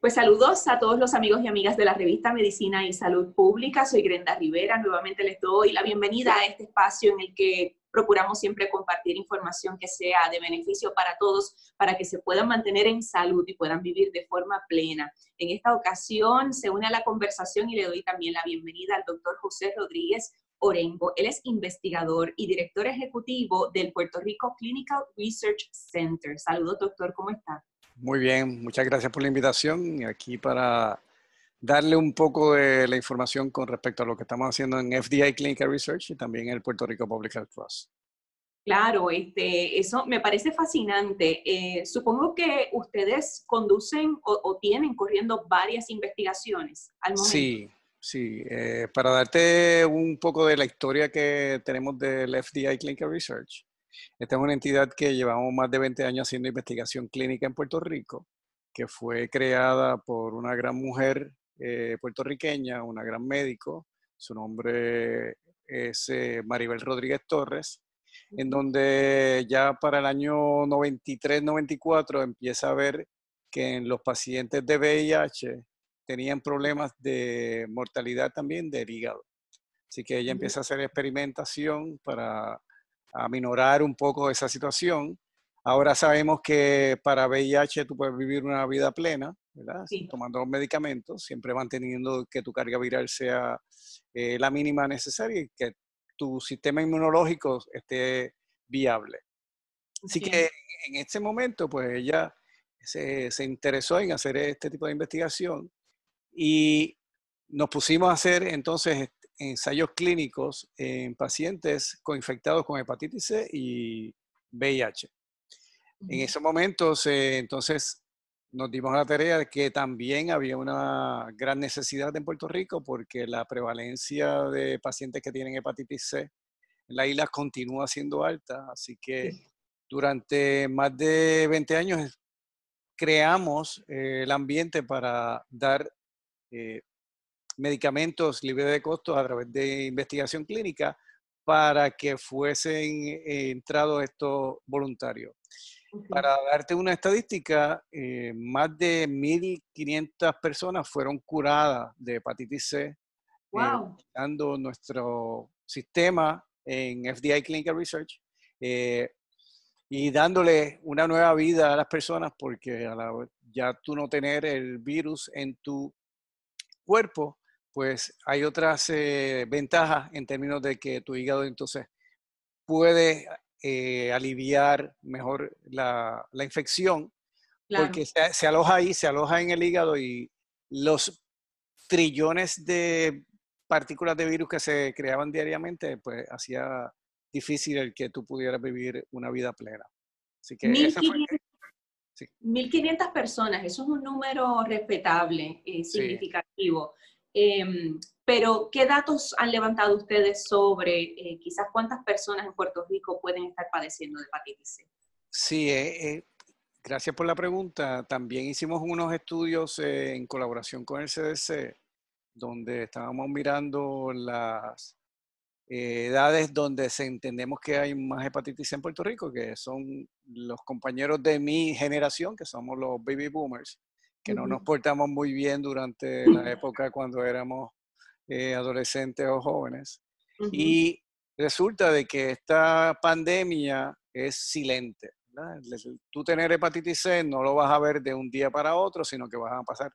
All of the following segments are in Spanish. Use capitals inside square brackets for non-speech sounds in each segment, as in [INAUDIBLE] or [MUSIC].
Pues saludos a todos los amigos y amigas de la revista Medicina y Salud Pública. Soy Grenda Rivera. Nuevamente les doy la bienvenida a este espacio en el que procuramos siempre compartir información que sea de beneficio para todos, para que se puedan mantener en salud y puedan vivir de forma plena. En esta ocasión se une a la conversación y le doy también la bienvenida al doctor José Rodríguez, Orengo. Él es investigador y director ejecutivo del Puerto Rico Clinical Research Center. Saludos, doctor, ¿cómo está? Muy bien, muchas gracias por la invitación. Aquí para darle un poco de la información con respecto a lo que estamos haciendo en FDA Clinical Research y también en el Puerto Rico Public Health Trust. Claro, este, eso me parece fascinante. Eh, supongo que ustedes conducen o, o, tienen corriendo varias investigaciones al momento. Sí, Sí, eh, para darte un poco de la historia que tenemos del FDI Clinical Research, esta es una entidad que llevamos más de 20 años haciendo investigación clínica en Puerto Rico, que fue creada por una gran mujer eh, puertorriqueña, una gran médico, su nombre es eh, Maribel Rodríguez Torres, en donde ya para el año 93-94 empieza a ver que en los pacientes de VIH tenían problemas de mortalidad también de hígado. Así que ella empieza a hacer experimentación para aminorar un poco esa situación. Ahora sabemos que para VIH tú puedes vivir una vida plena, ¿verdad? Tomando los medicamentos, siempre manteniendo que tu carga viral sea eh, la mínima necesaria y que tu sistema inmunológico esté viable. Así que en este momento, pues ella se, se interesó en hacer este tipo de investigación y nos pusimos a hacer entonces ensayos clínicos en pacientes coinfectados con hepatitis C y VIH. En esos momentos, entonces, nos dimos la tarea de que también había una gran necesidad en Puerto Rico porque la prevalencia de pacientes que tienen hepatitis C en la isla continúa siendo alta. Así que durante más de 20 años creamos eh, el ambiente para dar eh, medicamentos libres de costos a través de investigación clínica para que fuesen eh, entrados estos voluntarios. Para darte una estadística, eh, más de 1.500 personas fueron curadas de hepatitis C, dando nuestro sistema en FDI Clinical Research y dándole una nueva vida a las personas porque ya tú no tener el virus en tu cuerpo, pues hay otras eh, ventajas en términos de que tu hígado entonces puede eh, aliviar mejor la, infección, porque se, aloja ahí, se aloja en el hígado y los trillones de partículas de virus que se creaban diariamente, pues hacía difícil el que tú pudieras vivir una vida plena. Así que 1.500 personas, eso es un número respetable, eh, significativo. Em, pero, ¿qué datos han levantado ustedes sobre eh, quizás cuántas personas en Puerto Rico pueden estar padeciendo de hepatitis C? Sí, eh, gracias por la pregunta. También hicimos unos estudios en colaboración con el CDC, donde estábamos mirando las eh, edades donde se entendemos que hay más hepatitis en Puerto Rico, que son los compañeros de mi generación, que somos los baby boomers, que no nos portamos muy bien durante la [CLEARS THROAT] época cuando éramos eh, adolescentes o jóvenes. Y resulta de que esta pandemia es silente. Tú tener hepatitis C no lo vas a ver de un día para otro, sino que vas a pasar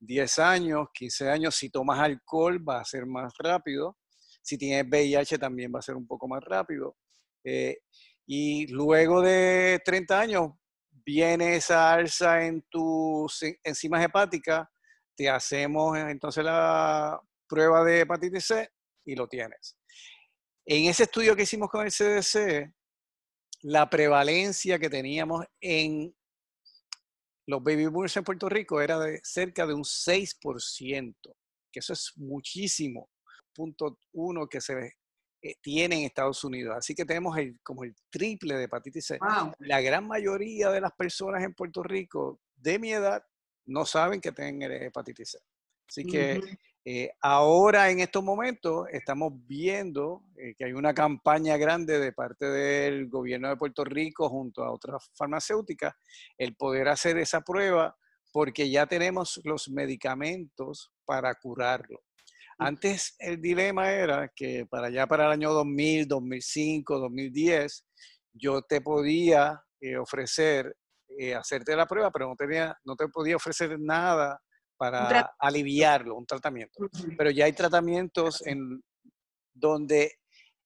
10 años, 15 años. Si tomas alcohol, va a ser más rápido. Si tienes VIH también va a ser un poco más rápido. Eh, y luego de 30 años viene esa alza en tus enzimas hepáticas, te hacemos entonces la prueba de hepatitis C y lo tienes. En ese estudio que hicimos con el CDC, la prevalencia que teníamos en los baby boomers en Puerto Rico era de cerca de un 6%, que eso es muchísimo punto uno que se eh, tiene en Estados Unidos. Así que tenemos como el triple de hepatitis C. La gran mayoría de las personas en Puerto Rico de mi edad no saben que tienen hepatitis C. Así que eh, ahora en estos momentos estamos viendo eh, que hay una campaña grande de parte del gobierno de Puerto Rico junto a otras farmacéuticas, el poder hacer esa prueba porque ya tenemos los medicamentos para curarlo. Antes el dilema era que para allá, para el año 2000, 2005, 2010, yo te podía eh, ofrecer, eh, hacerte la prueba, pero no, tenía, no te podía ofrecer nada para aliviarlo, un tratamiento. Pero ya hay tratamientos en donde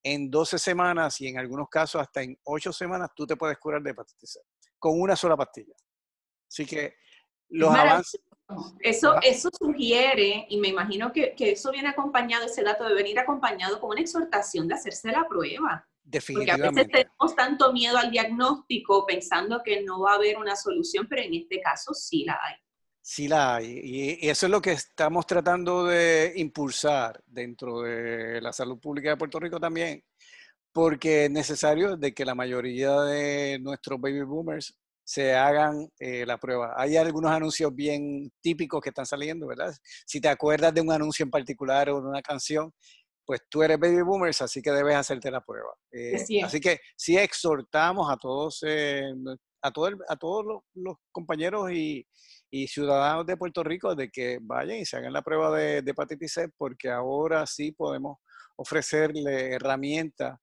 en 12 semanas y en algunos casos hasta en 8 semanas tú te puedes curar de hepatitis C con una sola pastilla. Así que los avances, eso, eso sugiere, y me imagino que, eso viene acompañado, ese dato de venir acompañado con una exhortación de hacerse la prueba. Definitivamente. Porque a veces tenemos tanto miedo al diagnóstico pensando que no va a haber una solución, pero en este caso sí la hay. Sí la hay. Y eso es lo que estamos tratando de impulsar dentro de la salud pública de Puerto Rico también porque es necesario de que la mayoría de nuestros baby boomers se hagan eh, la prueba. Hay algunos anuncios bien típicos que están saliendo, ¿verdad? Si te acuerdas de un anuncio en particular o de una canción, pues tú eres baby boomers, así que debes hacerte la prueba. Eh, así que sí exhortamos a todos, eh, a, todos los, compañeros y, ciudadanos de Puerto Rico de que vayan y se hagan la prueba de, de hepatitis C, porque ahora sí podemos ofrecerle herramientas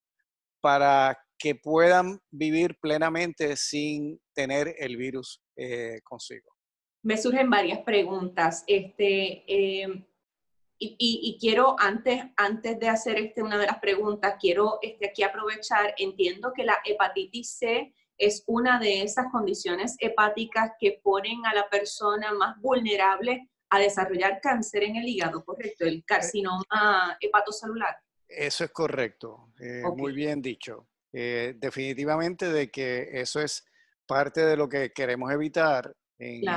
para que puedan vivir plenamente sin tener el virus eh, consigo? Me surgen varias preguntas. Este, em, y, quiero, antes, antes de hacer este, una de las preguntas, quiero este, aquí aprovechar, entiendo que la hepatitis C es una de esas condiciones hepáticas que ponen a la persona más vulnerable a desarrollar cáncer en el hígado, ¿correcto? El eh, carcinoma hepatocelular. Eso es correcto, eh, muy bien dicho. Eh, definitivamente de que eso es parte de lo que queremos evitar en,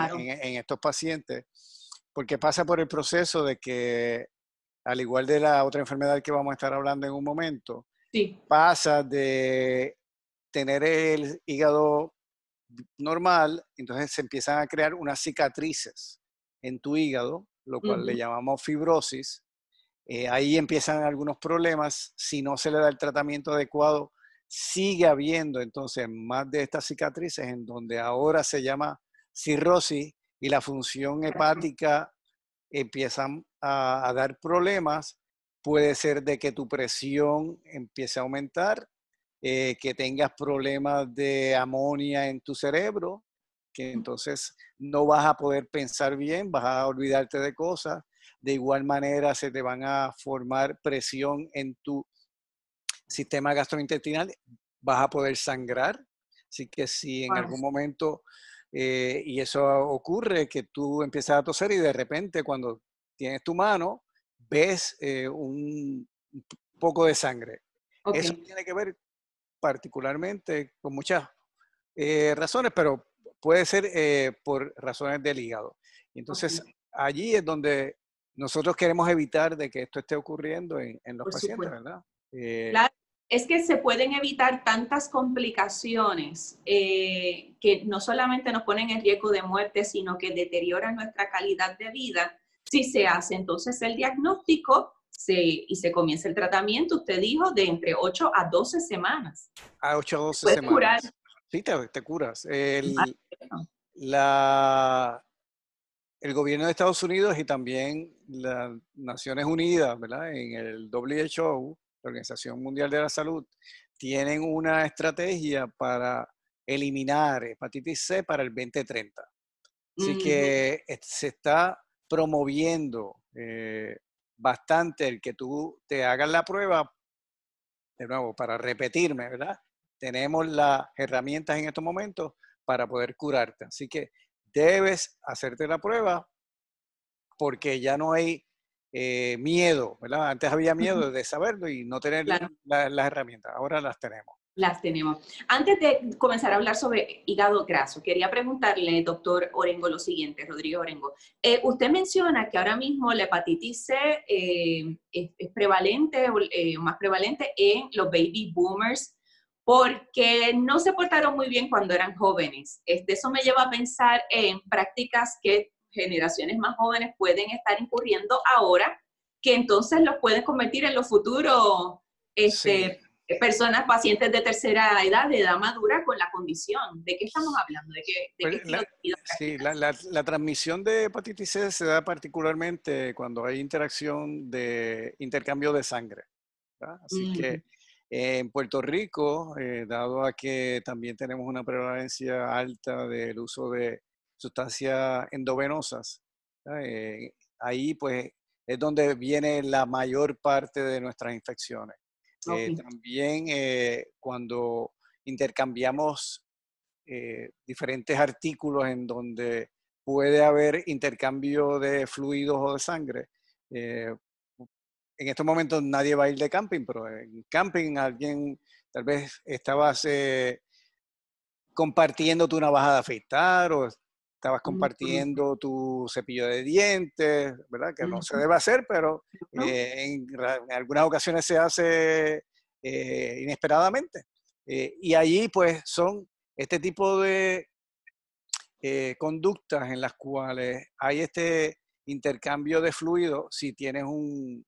estos pacientes, porque pasa por el proceso de que, al igual de la otra enfermedad que vamos a estar hablando en un momento, sí. pasa de tener el hígado normal, entonces se empiezan a crear unas cicatrices en tu hígado, lo cual le llamamos fibrosis. Eh, ahí empiezan algunos problemas si no se le da el tratamiento adecuado sigue habiendo entonces más de estas cicatrices en donde ahora se llama cirrosis y la función hepática empieza a, dar problemas. Puede ser de que tu presión empiece a aumentar, eh, que tengas problemas de amonía en tu cerebro, que entonces no vas a poder pensar bien, vas a olvidarte de cosas. De igual manera se te van a formar presión en tu sistema gastrointestinal, vas a poder sangrar. Así que si en algún momento, eh, y eso ocurre, que tú empiezas a toser y de repente cuando tienes tu mano, ves eh, un poco de sangre. Eso tiene que ver particularmente con muchas eh, razones, pero puede ser por razones del hígado. Entonces, allí es donde nosotros queremos evitar de que esto esté ocurriendo en, los pacientes, ¿verdad? Eh, es que se pueden evitar tantas complicaciones eh, que no solamente nos ponen en riesgo de muerte, sino que deterioran nuestra calidad de vida si se hace entonces el diagnóstico y se comienza el tratamiento, usted dijo, de entre 8 a 12 semanas. A 8 a 12 semanas. Curar. Sí, te, curas. El, ah, la, el gobierno de Estados Unidos y también las Naciones Unidas, ¿verdad? En el WHO Organización Mundial de la Salud, tienen una estrategia para eliminar hepatitis C para el 2030. Así que eh, se está promoviendo eh, bastante el que tú te hagas la prueba, de nuevo, para repetirme, ¿verdad? Tenemos las herramientas en estos momentos para poder curarte. Así que debes hacerte la prueba porque ya no hay eh, miedo, ¿verdad? Antes había miedo de saberlo y no tener las herramientas, ahora las tenemos. Las tenemos. Antes de comenzar a hablar sobre hígado graso, quería preguntarle, doctor Orengo, lo siguiente, Rodrigo Orengo. Eh, usted menciona que ahora mismo la hepatitis C eh, es, prevalente, o más prevalente en los baby boomers porque no se portaron muy bien cuando eran jóvenes. Este, eso me lleva a pensar en prácticas que generaciones más jóvenes pueden estar incurriendo ahora, que entonces los pueden convertir en los futuros este, personas, pacientes de tercera edad, de edad madura, con la condición. ¿De qué estamos hablando? ¿De, qué, pues la, sí, la, la, transmisión de hepatitis C se da particularmente cuando hay interacción de intercambio de sangre. Así que en Puerto Rico, eh, dado a que también tenemos una prevalencia alta del uso de sustancias endovenosas. Eh, ahí pues es donde viene la mayor parte de nuestras infecciones. Eh, también eh, cuando intercambiamos diferentes artículos en donde puede haber intercambio de fluidos o de sangre. en estos momentos nadie va a ir de camping, pero en camping alguien tal vez estabas compartiendo tu navaja de afeitar o estabas compartiendo tu cepillo de dientes, ¿verdad? Que no se debe hacer, pero eh, en, algunas ocasiones se hace eh, inesperadamente. Eh, y allí pues son este tipo de conductas en las cuales hay este intercambio de fluido si tienes un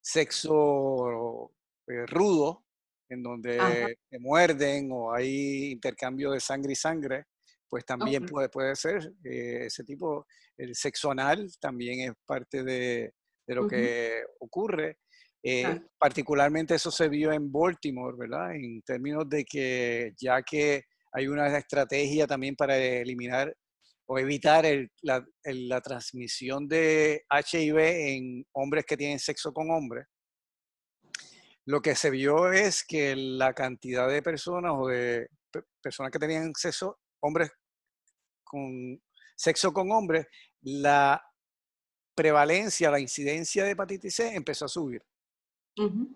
sexo rudo, en donde te muerden o hay intercambio de sangre y sangre, pues también puede, puede ser. Eh, ese tipo, el sexo anal también es parte de, lo que ocurre. Eh, particularmente eso se vio en Baltimore, ¿verdad? En términos de que ya que hay una estrategia también para eliminar o evitar la, la, transmisión de HIV en hombres que tienen sexo con hombres, lo que se vio es que la cantidad de personas o de personas que tenían sexo, hombres con sexo con hombres, la prevalencia, la incidencia de hepatitis C empezó a subir.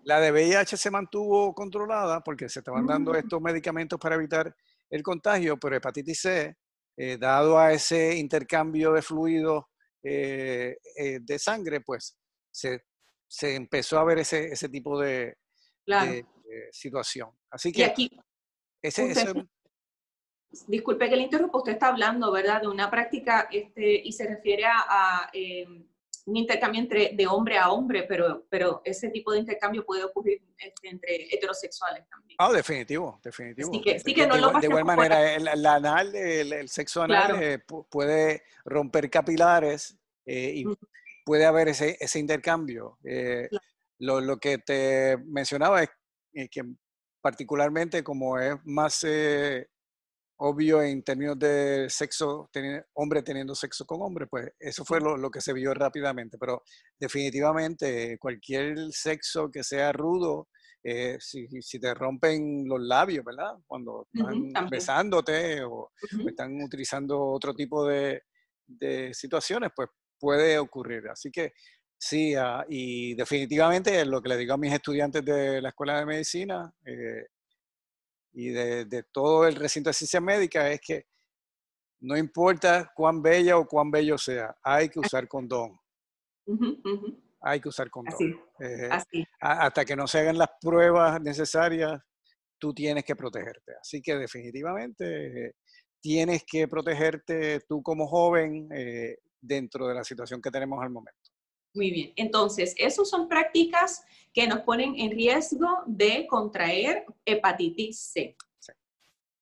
La de VIH se mantuvo controlada porque se estaban dando mm. estos medicamentos para evitar el contagio, pero hepatitis C, eh, dado a ese intercambio de fluidos eh, eh, de sangre, pues se, se, empezó a ver ese, ese tipo de, situación. Así que... aquí, ese, ese, disculpe que le interrumpa, usted está hablando, ¿verdad?, de una práctica este, y se refiere a, eh, un intercambio entre, de hombre a hombre, pero, pero ese tipo de intercambio puede ocurrir este, entre heterosexuales también. Ah, definitivo, definitivo. que, sí que no de, De igual manera, el, anal, el, sexo anal eh, puede romper capilares eh, y puede haber ese, ese intercambio. Lo, lo, que te mencionaba es que particularmente como es más obvio en términos de sexo, hombre teniendo sexo con hombre, pues eso fue lo, que se vio rápidamente, pero definitivamente cualquier sexo que sea rudo, eh, si, te rompen los labios, ¿verdad? Cuando están besándote o están utilizando otro tipo de, situaciones, pues puede ocurrir. Así que sí, ah, y definitivamente lo que le digo a mis estudiantes de la Escuela de Medicina, eh, y de, todo el recinto de ciencia médica es que no importa cuán bella o cuán bello sea, hay que usar condón. Hay que usar condón. Eh, hasta que no se hagan las pruebas necesarias, tú tienes que protegerte. Así que definitivamente eh, tienes que protegerte tú como joven eh, dentro de la situación que tenemos al momento. Muy bien, entonces, esas son prácticas que nos ponen en riesgo de contraer hepatitis C.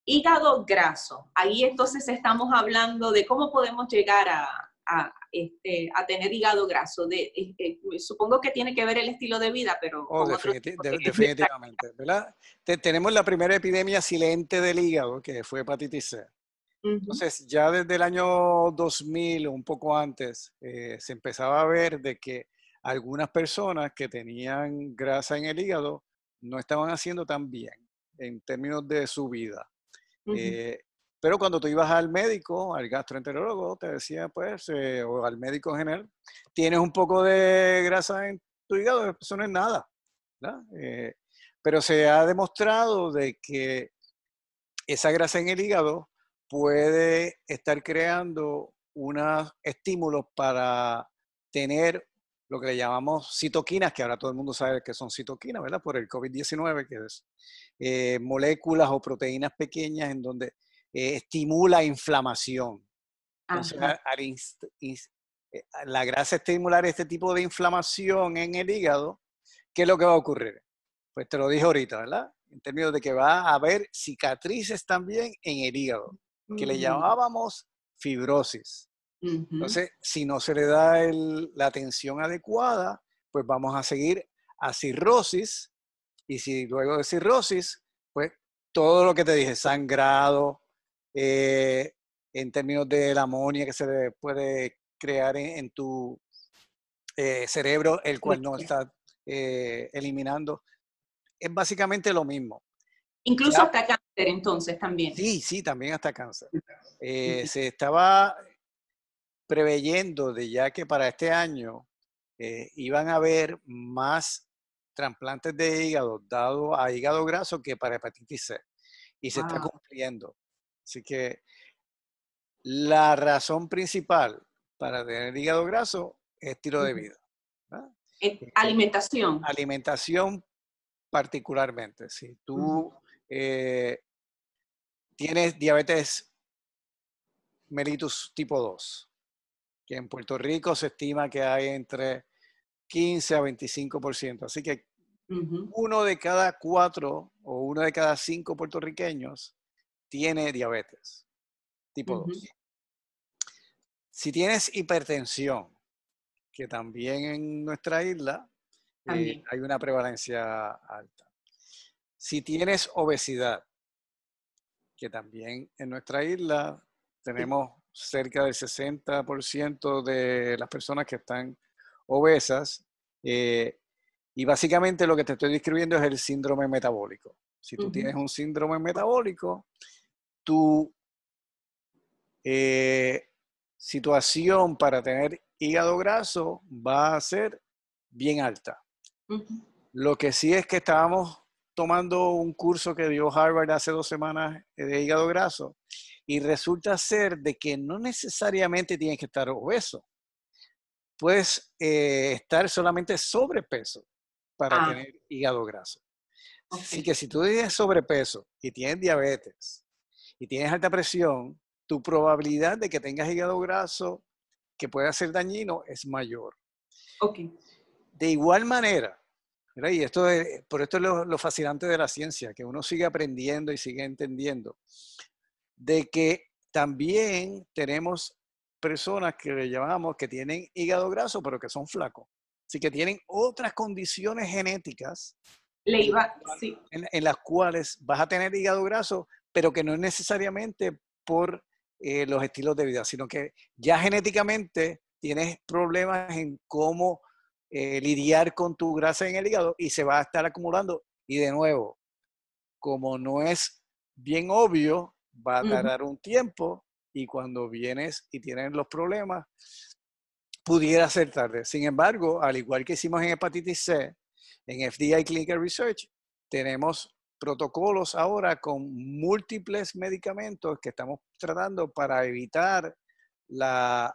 Hígado graso. Ahí entonces estamos hablando de cómo podemos llegar a, este, tener hígado graso. Eh, eh, supongo que tiene que ver el estilo de vida, pero... Oh, definitivamente, ¿verdad? tenemos la primera epidemia silente del hígado, que fue hepatitis C. Entonces, ya desde el año 2000, un poco antes, eh, se empezaba a ver de que algunas personas que tenían grasa en el hígado no estaban haciendo tan bien en términos de su vida. Eh, pero cuando tú ibas al médico, al gastroenterólogo, te decía, pues, eh, o al médico en general, tienes un poco de grasa en tu hígado, eso no es nada. pero se ha demostrado de que esa grasa en el hígado puede estar creando unos estímulos para tener lo que le llamamos citoquinas, que ahora todo el mundo sabe que son citoquinas, ¿verdad? Por el COVID-19, que es eh, moléculas o proteínas pequeñas en donde eh, estimula inflamación. Entonces, eh, la grasa estimular este tipo de inflamación en el hígado, ¿qué es lo que va a ocurrir? Pues te lo dije ahorita, ¿verdad? En términos de que va a haber cicatrices también en el hígado que le mm. llamábamos fibrosis. Entonces, si no se le da la atención adecuada, pues vamos a seguir a cirrosis y si luego de cirrosis, pues todo lo que te dije, sangrado, eh, en términos de la amonía que se puede crear en, tu eh, cerebro, el cual no está eh, eliminando, es básicamente lo mismo. Incluso hasta cáncer entonces también. Sí, sí, también hasta cáncer. Eh, se estaba preveyendo de ya que para este año eh, iban a haber más trasplantes de hígado dado a hígado graso que para hepatitis C. Y se está cumpliendo. Así que la razón principal para tener hígado graso es estilo de vida. Este, alimentación. Alimentación particularmente. Si tú eh, tienes diabetes mellitus tipo 2, que en Puerto Rico se estima que hay entre 15 a 25%. Así que uno de cada cuatro o uno de cada cinco puertorriqueños tiene diabetes tipo 2. Si tienes hipertensión, que también en nuestra isla eh, hay una prevalencia alta. Si tienes obesidad, que también en nuestra isla tenemos cerca del 60% de las personas que están obesas, eh, y básicamente lo que te estoy describiendo es el síndrome metabólico. Si tú tienes un síndrome metabólico, tu eh, situación para tener hígado graso va a ser bien alta. Lo que sí es que estábamos tomando un curso que dio Harvard hace dos semanas eh, de hígado graso y resulta ser de que no necesariamente tienes que estar obeso. Puedes eh, estar solamente sobrepeso para ah. tener hígado graso. Así que si tú tienes sobrepeso y tienes diabetes y tienes alta presión, tu probabilidad de que tengas hígado graso que pueda ser dañino es mayor. Okay. De igual manera, y esto por esto es lo, fascinante de la ciencia, que uno sigue aprendiendo y sigue entendiendo, de que también tenemos personas que le llamamos que tienen hígado graso, pero que son flacos. Así que tienen otras condiciones genéticas en, las cuales vas a tener hígado graso, pero que no es necesariamente por eh, los estilos de vida, sino que ya genéticamente tienes problemas en cómo eh, lidiar con tu grasa en el hígado y se va a estar acumulando. Y de nuevo, como no es bien obvio, va a tardar un tiempo y cuando vienes y tienes los problemas, pudiera ser tarde. Sin embargo, al igual que hicimos en hepatitis C, en FDI Clinical Research, tenemos protocolos ahora con múltiples medicamentos que estamos tratando para evitar la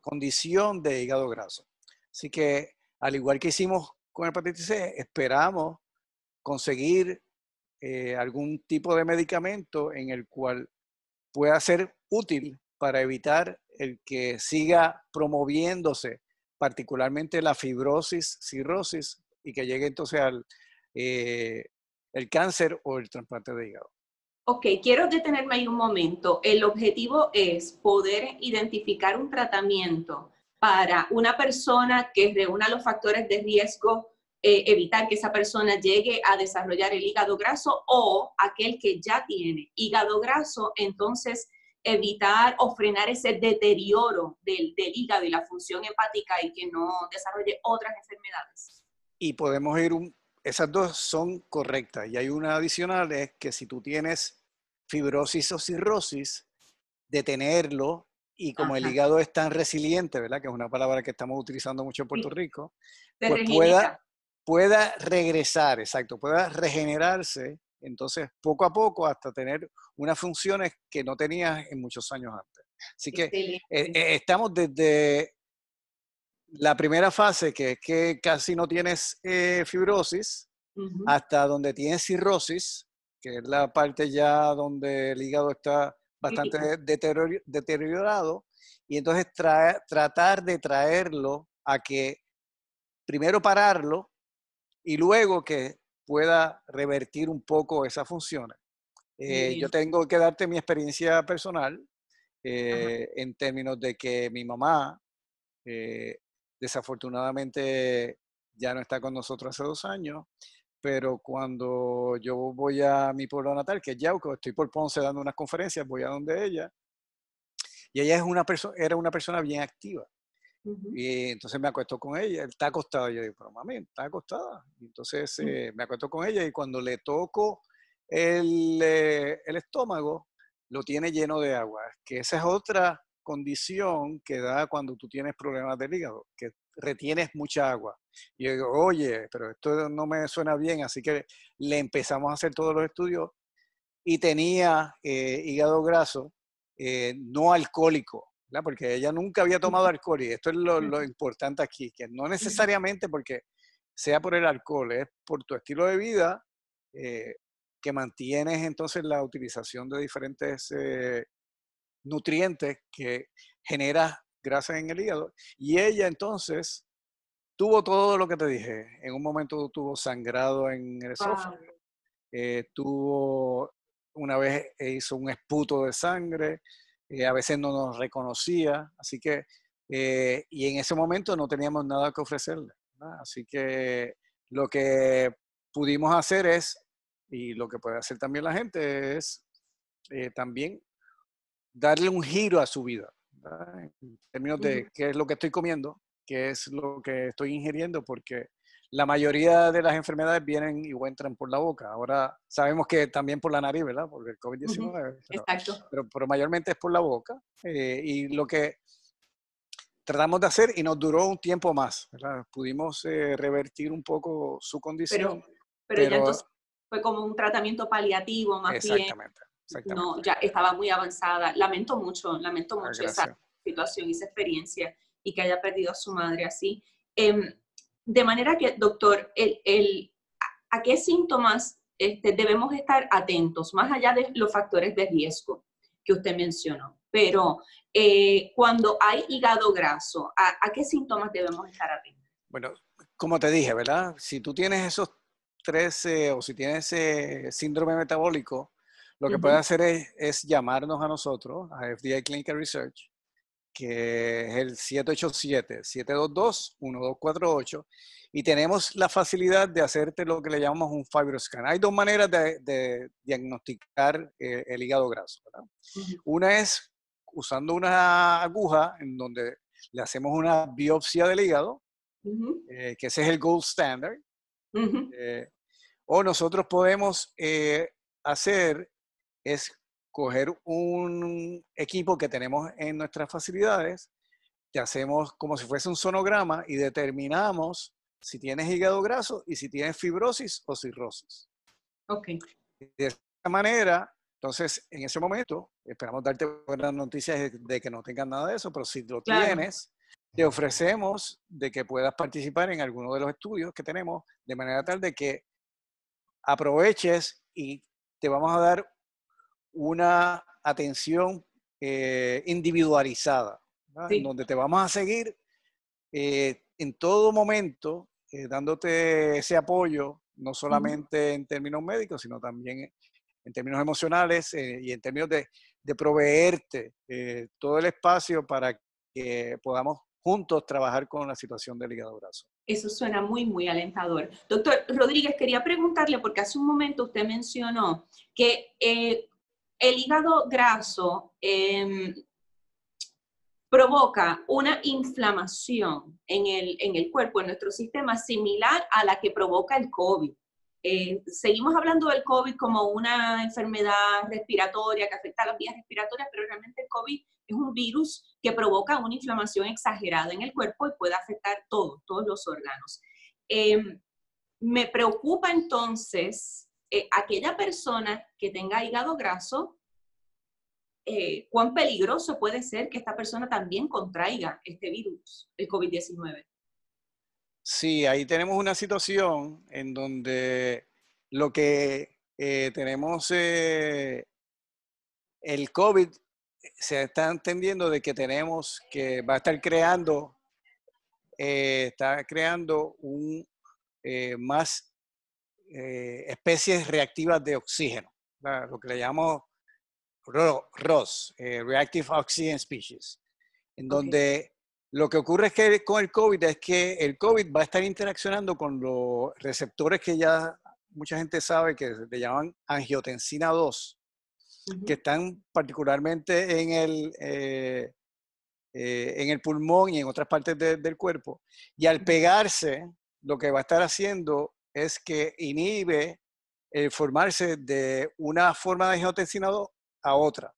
condición de hígado graso. Así que, al igual que hicimos con hepatitis C, esperamos conseguir eh, algún tipo de medicamento en el cual pueda ser útil para evitar el que siga promoviéndose, particularmente la fibrosis, cirrosis, y que llegue entonces al eh, el cáncer o el trasplante de hígado. Ok, quiero detenerme ahí un momento. El objetivo es poder identificar un tratamiento para una persona que reúna los factores de riesgo, eh, evitar que esa persona llegue a desarrollar el hígado graso o aquel que ya tiene hígado graso, entonces evitar o frenar ese deterioro del, del hígado y la función hepática y que no desarrolle otras enfermedades. Y podemos ir, un, esas dos son correctas y hay una adicional es que si tú tienes fibrosis o cirrosis, detenerlo y como el hígado es tan resiliente, ¿verdad? Que es una palabra que estamos utilizando mucho en Puerto Rico, pues pueda, pueda, regresar, exacto, pueda regenerarse, entonces poco a poco hasta tener unas funciones que no tenías en muchos años antes. Así que eh, eh, estamos desde la primera fase, que es que casi no tienes eh, fibrosis, hasta donde tienes cirrosis, que es la parte ya donde el hígado está bastante [LAUGHS] deteriorado y entonces tratar de traerlo a que primero pararlo y luego que pueda revertir un poco esas funciones. Eh, yo tengo que darte mi experiencia personal eh, en términos de que mi mamá eh, desafortunadamente ya no está con nosotros hace dos años pero cuando yo voy a mi pueblo natal, que es Yauco, estoy por Ponce dando unas conferencias, voy a donde ella, y ella es una era una persona bien activa. Y entonces me acuesto con ella, está acostada, yo digo, pero mami, está acostada. Y entonces mm. eh, me acuesto con ella y cuando le toco eh, el, estómago, lo tiene lleno de agua, que esa es otra condición que da cuando tú tienes problemas del hígado, que retienes mucha agua. Y yo digo, oye, pero esto no me suena bien, así que le empezamos a hacer todos los estudios y tenía eh, hígado graso eh, no alcohólico, porque ella nunca había tomado alcohol y esto es lo, importante aquí, que no necesariamente porque sea por el alcohol, es por tu estilo de vida eh, que mantienes entonces la utilización de diferentes nutrientes que generas Gracias en el hígado. Y ella entonces tuvo todo lo que te dije. En un momento tuvo sangrado en el esófago, eh, tuvo, una vez eh, hizo un esputo de sangre, eh, a veces no nos reconocía, así que, y en ese momento no teníamos nada que ofrecerle. Así que lo que pudimos hacer es, y lo que puede hacer también la gente es también darle un giro a su vida en mm. términos de qué es lo que estoy comiendo, qué es lo que estoy ingiriendo, porque la mayoría de las enfermedades vienen y entran por la boca. Ahora sabemos que también por la nariz, ¿verdad? Porque el COVID-19. Exacto. Pero, pero, mayormente es por la boca. Eh, y lo que tratamos de hacer, y nos duró un tiempo más, ¿verdad? Pudimos eh, revertir un poco su condición. Pero, ya entonces fue como un tratamiento paliativo más bien. Exactamente no, ya estaba muy avanzada. Lamento mucho, lamento ah, mucho esa situación, y esa experiencia y que haya perdido a su madre así. Em, de manera que, doctor, el, el, ¿a qué síntomas este, debemos estar atentos, más allá de los factores de riesgo que usted mencionó? Pero eh, cuando hay hígado graso, ¿a, qué síntomas debemos estar atentos? Bueno, como te dije, ¿verdad? Si tú tienes esos 13 o si tienes ese síndrome metabólico, lo que puede hacer es, llamarnos a nosotros, a FDA Clinical Research, que es el 787-722-1248, y tenemos la facilidad de hacerte lo que le llamamos un fibroscan. Hay dos maneras de, diagnosticar eh, el hígado graso. Una es usando una aguja en donde le hacemos una biopsia del hígado, eh, que ese es el gold standard. Eh, o nosotros podemos hacer es coger un equipo que tenemos en nuestras facilidades, que hacemos como si fuese un sonograma y determinamos si tienes hígado graso y si tienes fibrosis o cirrosis. Ok. De esta manera, entonces, en ese momento, esperamos darte buenas noticias de que no tengas nada de eso, pero si lo tienes, te ofrecemos de que puedas participar en alguno de los estudios que tenemos, de manera tal de que aproveches y te vamos a dar una atención eh, individualizada, en donde te vamos a seguir eh, en todo momento eh, dándote ese apoyo, no solamente en términos médicos, sino también en términos emocionales y en términos de, proveerte todo el espacio para que podamos juntos trabajar con la situación del hígado brazo. Eso suena muy, muy alentador. Doctor Rodríguez, quería preguntarle, porque hace un momento usted mencionó que el hígado graso em, provoca una inflamación en el, cuerpo, en nuestro sistema, similar a la que provoca el COVID. Eh, seguimos hablando del COVID como una enfermedad respiratoria que afecta a las vías respiratorias, pero realmente el COVID es un virus que provoca una inflamación exagerada en el cuerpo y puede afectar todos, todos los órganos. Em, me preocupa entonces eh, aquella persona que tenga hígado graso, eh, cuán peligroso puede ser que esta persona también contraiga este virus, el COVID-19. Sí, ahí tenemos una situación en donde lo que eh, tenemos, el COVID se está entendiendo de que tenemos que va a estar creando, está creando un más eh, especies reactivas de oxígeno, lo que le llamamos ROS, eh, Reactive Oxygen Species, en donde lo que ocurre es que con el COVID es que el COVID va a estar interaccionando con los receptores que ya mucha gente sabe que le llaman angiotensina 2, que están particularmente en el, eh, en el pulmón y en otras partes del cuerpo. Y al pegarse, lo que va a estar haciendo es que inhibe el formarse de una forma de angiotensina a otra.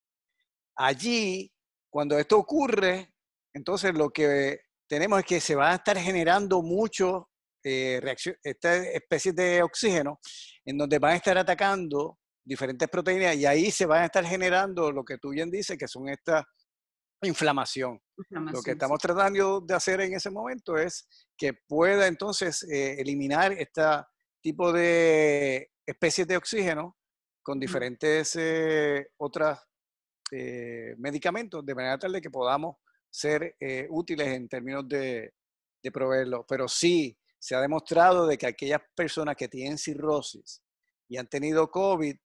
Allí, cuando esto ocurre, entonces lo que tenemos es que se van a estar generando muchas eh, especies de oxígeno, en donde van a estar atacando diferentes proteínas y ahí se van a estar generando lo que tú bien dices, que son estas inflamación. Lo que estamos tratando de hacer en ese momento es que pueda entonces eh, eliminar este tipo de especies de oxígeno con diferentes eh, otras eh, medicamentos, de manera tal de que podamos ser eh, útiles en términos de, de proveerlo. Pero sí, se ha demostrado de que aquellas personas que tienen cirrosis y han tenido COVID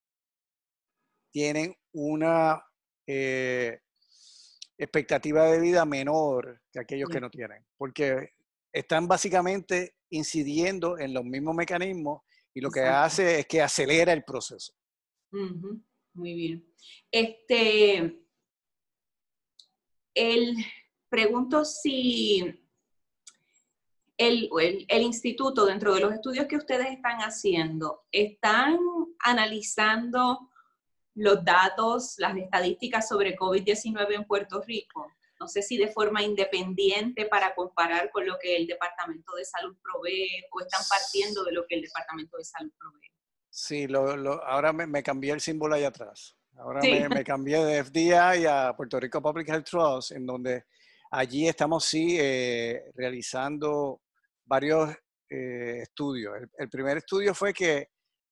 tienen una expectativa de vida menor que aquellos que no tienen, porque están básicamente incidiendo en los mismos mecanismos y lo que hace es que acelera el proceso. Muy bien. Este, el, pregunto si el, instituto, dentro de los estudios que ustedes están haciendo, están analizando los datos, las estadísticas sobre COVID-19 en Puerto Rico? No sé si de forma independiente para comparar con lo que el Departamento de Salud provee o están partiendo de lo que el Departamento de Salud provee. Sí, ahora me, cambié el símbolo allá atrás. Ahora me, me, cambié de FDI a Puerto Rico Public Health Trust, en donde allí estamos sí eh, realizando varios eh, estudios. el, primer estudio fue que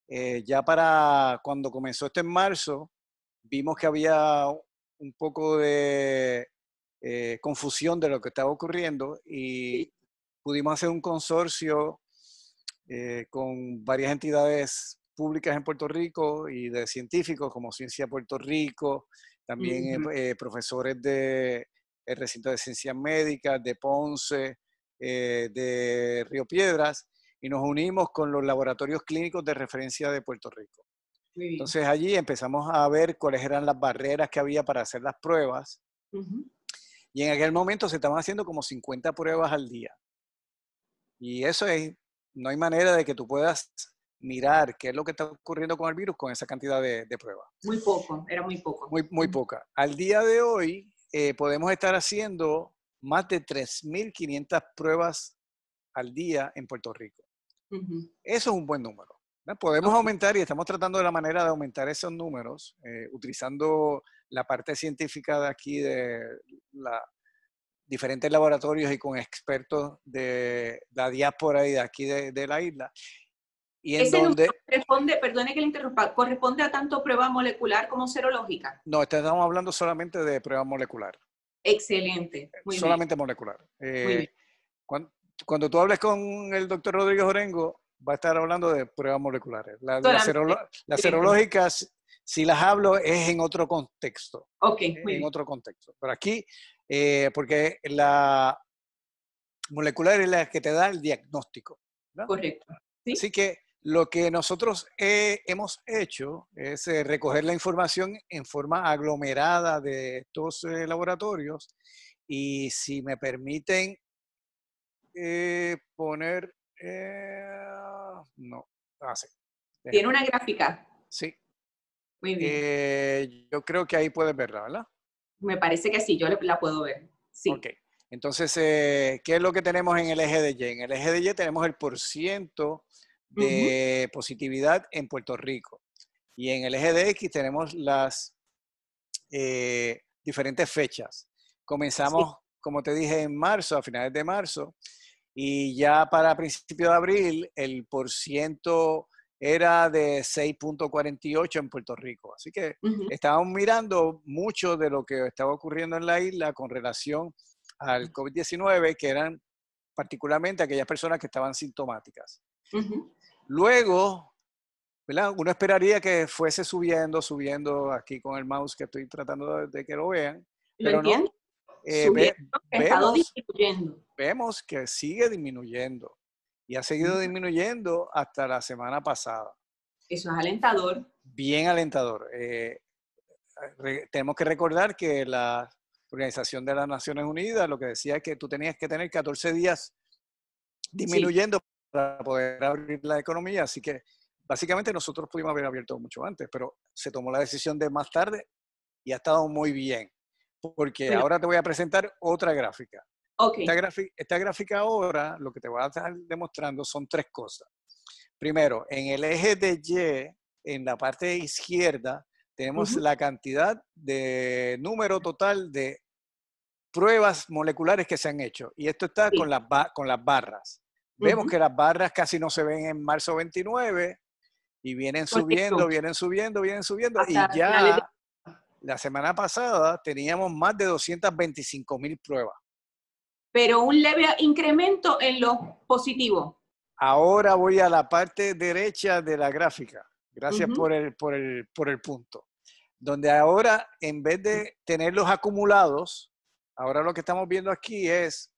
eh, ya para cuando comenzó este en marzo, vimos que había un poco de eh, confusión de lo que estaba ocurriendo y pudimos hacer un consorcio eh, con varias entidades públicas en Puerto Rico y de científicos como Ciencia Puerto Rico, también profesores del recinto de ciencias médicas, de Ponce, de Río Piedras, y nos unimos con los laboratorios clínicos de referencia de Puerto Rico. Entonces allí empezamos a ver cuáles eran las barreras que había para hacer las pruebas. Y en aquel momento se estaban haciendo como 50 pruebas al día. Y eso es, no hay manera de que tú puedas mirar qué es lo que está ocurriendo con el virus con esa cantidad de, pruebas. Muy poco, era muy poco. Muy, muy poca. Al día de hoy eh, podemos estar haciendo más de 3.500 pruebas al día en Puerto Rico. Eso es un buen número. Podemos aumentar y estamos tratando de la manera de aumentar esos números eh, utilizando la parte científica de aquí de la, diferentes laboratorios y con expertos de la diáspora y de aquí de, la isla. Y en corresponde, que interrumpa, corresponde a tanto prueba molecular como serológica? No, estamos hablando solamente de prueba molecular. Excelente. solamente molecular. Eh, cuando tú hables con el doctor Rodríguez Orengo, va a estar hablando de pruebas moleculares. Las serológicas, si las hablo, es en otro contexto. Ok, En otro contexto. Pero aquí, eh, porque la molecular es la que te da el diagnóstico. Correcto. Así que lo que nosotros eh, hemos hecho es eh, recoger la información en forma aglomerada de estos laboratorios. Y si me permiten eh, poner. Eh, no, ah, Tiene una gráfica. Sí. Muy bien. Eh, yo creo que ahí puedes verla, ¿verdad? Me parece que sí, yo la puedo ver. Sí. Ok. Entonces, ¿qué es lo que tenemos en el eje de Y? En el eje de Y tenemos el por ciento de positividad en Puerto Rico. Y en el eje de X tenemos las diferentes fechas. Comenzamos, como te dije, en marzo, a finales de marzo, y ya para principio de abril el por ciento era de 6.48 en Puerto Rico. Así que estábamos mirando mucho de lo que estaba ocurriendo en la isla con relación al COVID-19, que eran particularmente aquellas personas que estaban sintomáticas. Luego, uno esperaría que fuese subiendo, subiendo aquí con el mouse que estoy tratando de, que lo vean. pero eh, vemos, que sigue disminuyendo y ha seguido disminuyendo hasta la semana pasada. Eso es alentador. Bien alentador. Eh, tenemos que recordar que la Organización de las Naciones Unidas lo que decía es que tú tenías que tener 14 días disminuyendo para poder abrir la economía, así que básicamente nosotros pudimos haber abierto mucho antes, pero se tomó la decisión de más tarde y ha estado muy bien porque ahora te voy a presentar otra gráfica. Esta, gráfica. ahora lo que te voy a estar demostrando son tres cosas. Primero, en el eje de Y, en la parte izquierda, tenemos la cantidad de número total de pruebas moleculares que se han hecho. Y esto está con, las con las barras. Vemos que las barras casi no se ven en marzo 29 y vienen pues subiendo, vienen subiendo, vienen subiendo. y ya la semana pasada teníamos más de 225 mil pruebas. Pero un leve incremento en lo positivo Ahora voy a la parte derecha de la gráfica. Gracias por, el, por, por el punto. Donde ahora, en vez de tenerlos acumulados, ahora lo que estamos viendo aquí es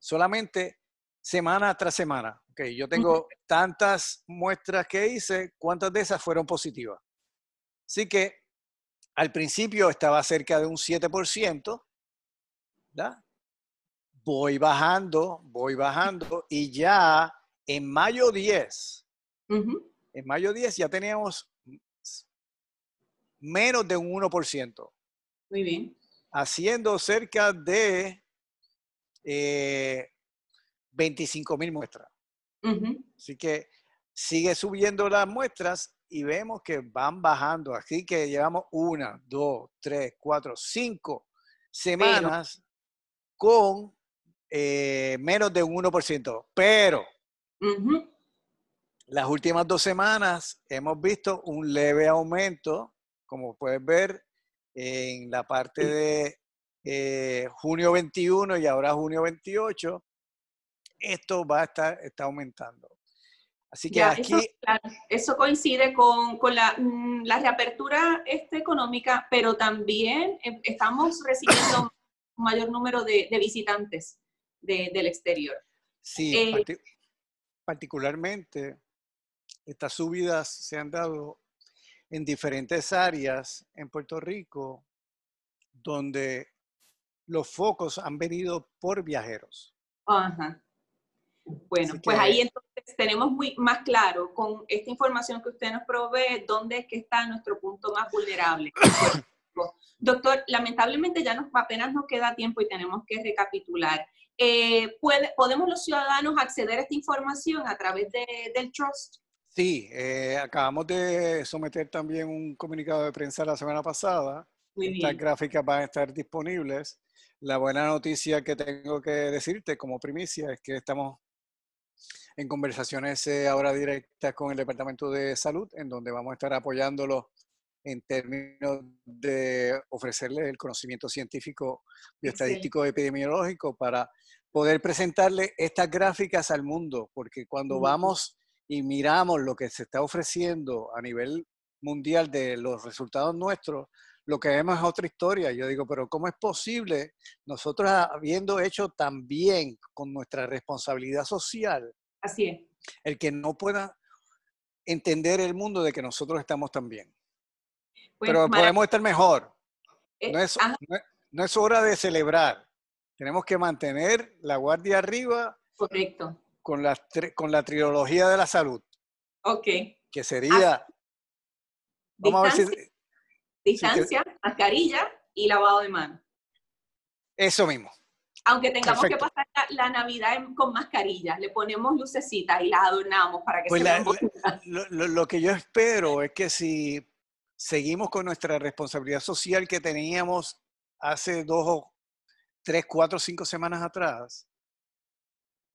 solamente semana tras semana. Ok, yo tengo tantas muestras que hice, ¿cuántas de esas fueron positivas? Así que al principio estaba cerca de un 7%, voy bajando, voy bajando y ya en mayo 10, en mayo 10 ya teníamos menos de un 1%. Muy bien. Haciendo cerca de 25 eh, mil muestras. Así que sigue subiendo las muestras y vemos que van bajando. Así que llevamos una, dos, tres, cuatro, cinco semanas con eh, menos de un 1%. Pero las últimas dos semanas hemos visto un leve aumento, como puedes ver, en la parte de eh, junio 21 y ahora junio 28. Esto va a estar está aumentando. Así que aquí... Eso, coincide con, mm, la, reapertura este, económica, pero también eh, estamos recibiendo [COUGHS] un mayor número de, visitantes del exterior. Sí, eh, particularmente estas subidas se han dado en diferentes áreas en Puerto Rico donde los focos han venido por viajeros. Ajá. Bueno, pues ahí entonces tenemos muy más claro con esta información que usted nos provee dónde es que está nuestro punto más vulnerable. [COUGHS] Doctor, lamentablemente ya nos, apenas nos queda tiempo y tenemos que recapitular. Eh, ¿Podemos los ciudadanos acceder a esta información a través del Trust? Sí, eh, acabamos de someter también un comunicado de prensa la semana pasada. Las gráficas van a estar disponibles. La buena noticia que tengo que decirte como primicia es que estamos en conversaciones eh, ahora directas con el Departamento de Salud, en donde vamos a estar apoyándolos en términos de ofrecerles el conocimiento científico, y estadístico epidemiológico para poder presentarle estas gráficas al mundo, porque cuando vamos y miramos lo que se está ofreciendo a nivel mundial de los resultados nuestros, lo que vemos es otra historia. Yo digo, pero ¿cómo es posible nosotros habiendo hecho también con nuestra responsabilidad social, Así es. El que no pueda entender el mundo de que nosotros estamos también. Pues, Pero podemos estar mejor. Eh, ah, no, es, hora de celebrar. Tenemos que mantener la guardia arriba. Correcto. Con la, con la trilogía de la salud. Ok. Que sería. Ah, vamos distancia, a ver si, distancia, mascarilla y lavado de manos. Eso mismo aunque tengamos que pasar la, Navidad con mascarillas, le ponemos lucecitas y las adornamos para que pues se vean [LAUGHS] lo, que yo espero es que si seguimos con nuestra responsabilidad social que teníamos hace dos, tres, cuatro, cinco semanas atrás,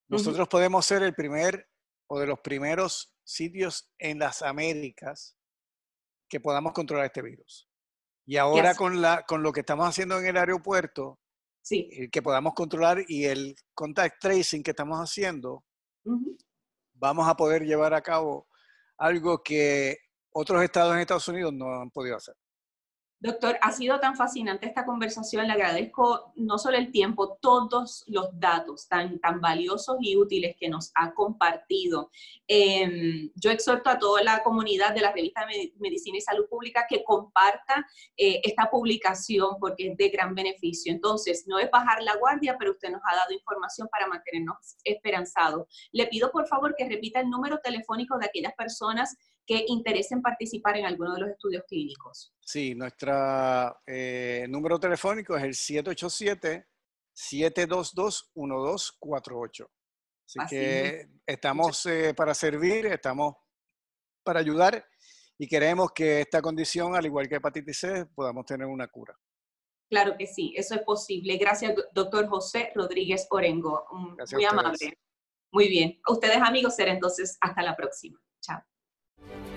nosotros podemos ser el primer o de los primeros sitios en las Américas que podamos controlar este virus. Y ahora con, la, con lo que estamos haciendo en el aeropuerto, sí. que podamos controlar y el contact tracing que estamos haciendo, vamos a poder llevar a cabo algo que otros estados en Estados Unidos no han podido hacer. Doctor, ha sido tan fascinante esta conversación, le agradezco no solo el tiempo, todos los datos tan, tan valiosos y útiles que nos ha compartido. Em, yo exhorto a toda la comunidad de la revista Medicina y Salud Pública que comparta eh, esta publicación porque es de gran beneficio. Entonces, no es bajar la guardia, pero usted nos ha dado información para mantenernos esperanzados. Le pido por favor que repita el número telefónico de aquellas personas que interesen participar en alguno de los estudios clínicos. Sí, nuestro eh, número telefónico es el 787 722 1248. Así, que estamos eh, para servir, estamos para ayudar y queremos que esta condición, al igual que hepatitis C, podamos tener una cura. Claro que sí, eso es posible. Gracias, doctor José Rodríguez Orengo. Mm, muy amable. Muy bien. ustedes, amigos, será entonces hasta la próxima. Chao. Thank you.